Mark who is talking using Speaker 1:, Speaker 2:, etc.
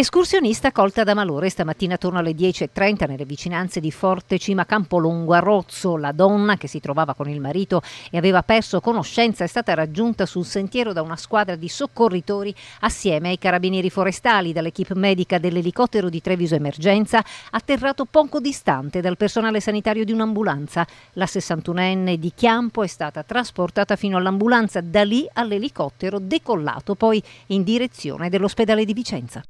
Speaker 1: Escursionista colta da malore, stamattina attorno alle 10.30 nelle vicinanze di Forte Cima Campolongo a Rozzo, la donna che si trovava con il marito e aveva perso conoscenza è stata raggiunta sul sentiero da una squadra di soccorritori assieme ai carabinieri forestali dall'equipe medica dell'elicottero di Treviso Emergenza atterrato poco distante dal personale sanitario di un'ambulanza. La 61enne di Chiampo è stata trasportata fino all'ambulanza, da lì all'elicottero decollato poi in direzione dell'ospedale di Vicenza.